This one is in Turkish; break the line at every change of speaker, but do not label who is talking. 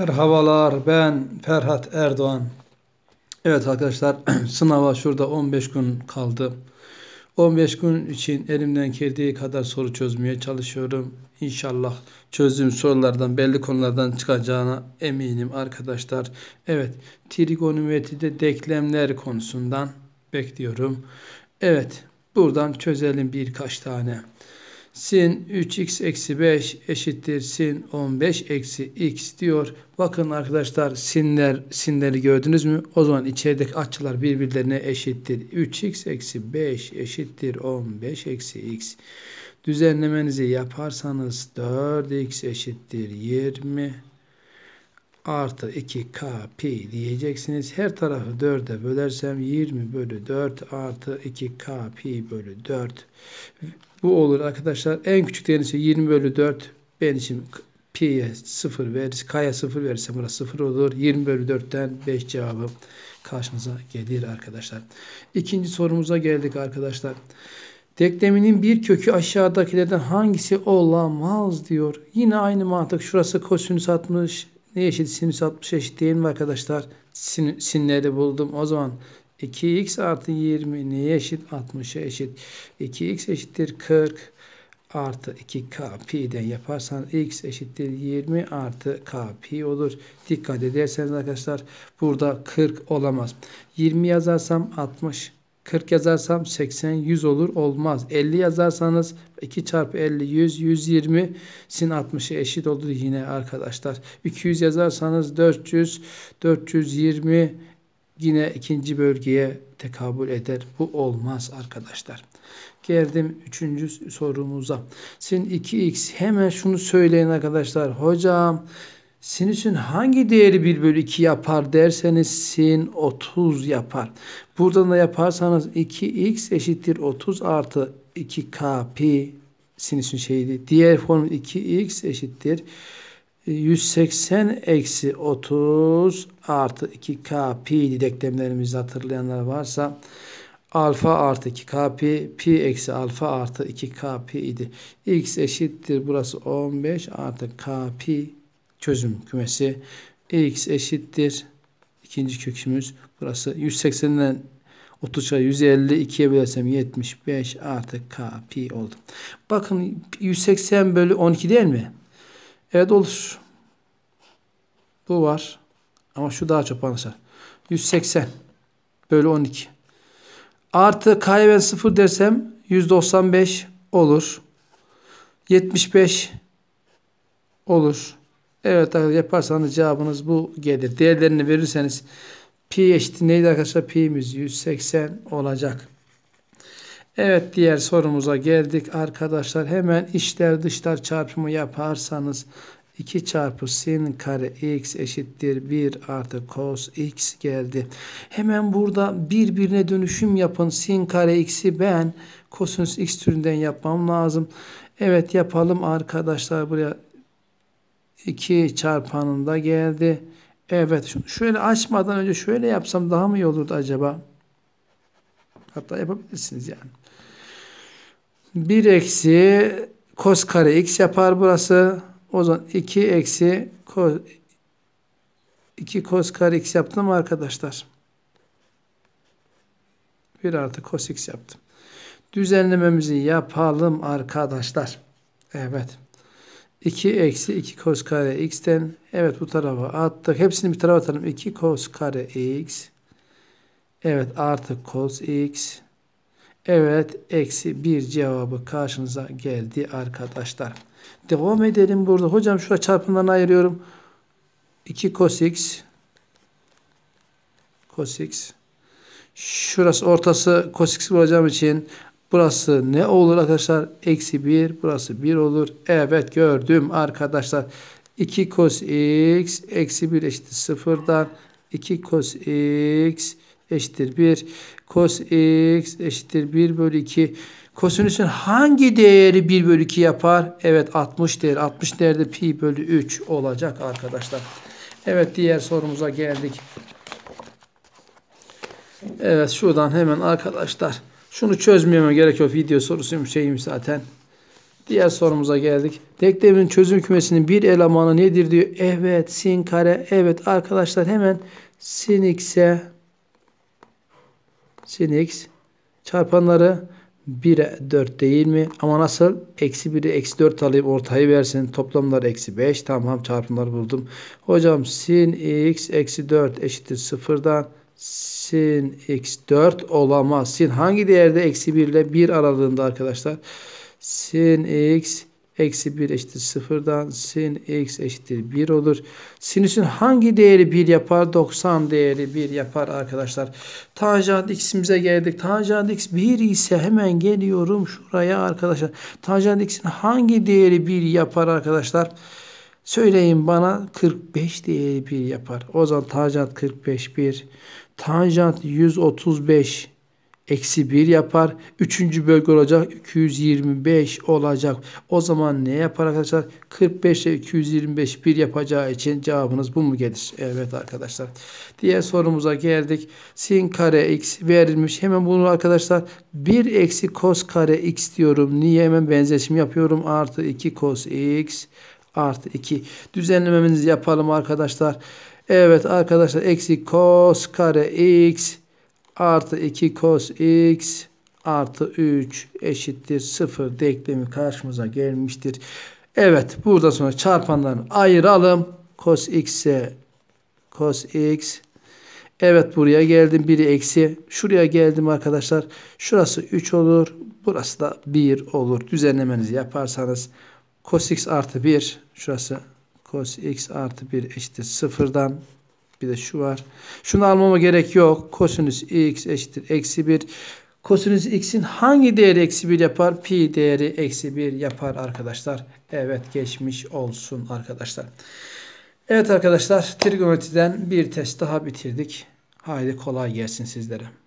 Merhabalar ben Ferhat Erdoğan. Evet arkadaşlar sınava şurada 15 gün kaldı. 15 gün için elimden geldiği kadar soru çözmeye çalışıyorum. İnşallah çözdüğüm sorulardan belli konulardan çıkacağına eminim arkadaşlar. Evet trigonometride denklemler konusundan bekliyorum. Evet buradan çözelim birkaç tane sin 3x eksi 5 eşittir sin 15 eksi x diyor. Bakın arkadaşlar sinler sinleri gördünüz mü? O zaman içerideki açılar birbirlerine eşittir. 3x eksi 5 eşittir 15 eksi x. Düzenlemenizi yaparsanız 4x eşittir 20 artı 2k pi diyeceksiniz. Her tarafı 4'e bölersem 20 bölü 4 artı 2k pi bölü 4. Bu olur arkadaşlar. En küçük değerisi 20 bölü 4. Ben için pi'ye 0 veririz. K'ya 0 verirsem burası 0 olur. 20 bölü 4'ten 5 cevabı karşınıza gelir arkadaşlar. İkinci sorumuza geldik arkadaşlar. Denkleminin bir kökü aşağıdakilerden hangisi olamaz diyor. Yine aynı mantık. Şurası kosinüs 60, ne eşit? Sinüs 60 eşit değil mi arkadaşlar? Sin, sinleri buldum. O zaman 2x artı 20 neye eşit? 60'a eşit. 2x eşittir 40 artı 2k pi'den yaparsan x eşittir 20 artı k pi olur. Dikkat ederseniz arkadaşlar burada 40 olamaz. 20 yazarsam 60 40 yazarsam 80 100 olur olmaz. 50 yazarsanız 2 çarpı 50 100 120 sin 60'a eşit olur yine arkadaşlar. 200 yazarsanız 400 420 yine ikinci bölgeye tekabül eder. Bu olmaz arkadaşlar. Geldim üçüncü sorumuza. Sin 2x hemen şunu söyleyin arkadaşlar. Hocam Sinüsün hangi değeri 1 bölü 2 yapar derseniz sin 30 yapar. Buradan da yaparsanız 2x eşittir 30 artı 2k pi sinüsün şeydi. Diğer formül 2x eşittir 180 eksi 30 artı 2k pi denklemlerimizi hatırlayanlar varsa alfa artı 2k pi, pi eksi alfa artı 2k pi idi. x eşittir burası 15 artı k pi çözüm kümesi x eşittir. ikinci kökümüz burası 180'den 30 çıkar. 150 2'ye bölersem 75 artı k pi oldu. Bakın 180 bölü 12 değil mi? Evet olur. Bu var. Ama şu daha çok arkadaşlar. 180 bölü 12. Artı k'ya ben 0 dersem 195 olur. 75 olur. Evet yaparsanız cevabınız bu gelir. Değerlerini verirseniz pi eşittir neydi arkadaşlar? Pi'miz 180 olacak. Evet diğer sorumuza geldik arkadaşlar. Hemen içler dışlar çarpımı yaparsanız 2 çarpı sin kare x eşittir 1 artı cos x geldi. Hemen burada birbirine dönüşüm yapın. Sin kare x'i ben kosinüs x türünden yapmam lazım. Evet yapalım arkadaşlar buraya 2 çarpanında geldi. Evet şöyle açmadan önce şöyle yapsam daha mı iyi olurdu acaba? Hatta yapabilirsiniz yani. 1 eksi kos kare x yapar burası. O zaman 2 eksi kos 2 kos kare x yaptım arkadaşlar. 1 artı kos x yaptım. Düzenlememizi yapalım arkadaşlar. Evet. 2 eksi 2 kos kare x'ten evet bu tarafa attık. Hepsini bir tarafa atalım. 2 kos kare x evet artı kos x evet eksi 1 cevabı karşınıza geldi arkadaşlar. Devam edelim burada. Hocam şurada çarpımlarını ayırıyorum. 2 kos x kos x şurası ortası kos x bulacağım için Burası ne olur arkadaşlar? Eksi 1. Burası 1 olur. Evet gördüm arkadaşlar. 2 cos x eksi 1 eşittir 0'dan 2 cos x eşittir 1. Cos x eşittir 1 bölü 2. Kosinüsün hangi değeri 1 bölü 2 yapar? Evet 60 değer. 60 değerde pi bölü 3 olacak arkadaşlar. Evet diğer sorumuza geldik. Evet şuradan hemen arkadaşlar şunu çözmeme gerek yok. Video sorusuymuş şeyim zaten. Diğer sorumuza geldik. Denklemin çözüm kümesinin bir elemanı nedir diyor. Evet sin kare. Evet arkadaşlar hemen sin x'e sin x çarpanları 1'e 4 değil mi? Ama nasıl? Eksi 1'i eksi 4 alayım ortayı versin. Toplamlar eksi 5. Tamam çarpımları buldum. Hocam sin x eksi 4 eşittir 0'dan sin x4 olamaz. Sin hangi değerde eksi 1 ile 1 aralığında arkadaşlar? Sin x eksi 1 eşittir 0'dan sin x eşittir 1 olur. Sinüsün hangi değeri 1 yapar? 90 değeri 1 yapar arkadaşlar. Tanjant x'imize geldik. Tanjant x 1 ise hemen geliyorum şuraya arkadaşlar. Tanjant x'in hangi değeri 1 yapar arkadaşlar? Arkadaşlar. Söyleyin bana 45 diye bir yapar. O zaman tanjant 45 1. Tanjant 135 eksi 1 yapar. Üçüncü bölge olacak 225 olacak. O zaman ne yapar arkadaşlar? 45 ile 225 1 yapacağı için cevabınız bu mu gelir? Evet arkadaşlar. Diğer sorumuza geldik. Sin kare x verilmiş. Hemen bunu arkadaşlar 1 eksi kos kare x diyorum. Niye hemen benzeşim yapıyorum? Artı 2 kos x artı 2. Düzenlememizi yapalım arkadaşlar. Evet arkadaşlar eksi cos kare x artı 2 cos x artı 3 eşittir 0 denklemi karşımıza gelmiştir. Evet burada sonra çarpanlarını ayıralım. Cos x'e cos x Evet buraya geldim. Biri eksi. Şuraya geldim arkadaşlar. Şurası 3 olur. Burası da 1 olur. Düzenlemenizi yaparsanız cos x artı 1 şurası cos x artı 1 eşittir 0'dan bir de şu var. Şunu almama gerek yok. Kosinüs x eşittir eksi 1. Kosinüs x'in hangi değeri eksi 1 yapar? Pi değeri eksi 1 yapar arkadaşlar. Evet geçmiş olsun arkadaşlar. Evet arkadaşlar trigonometriden bir test daha bitirdik. Haydi kolay gelsin sizlere.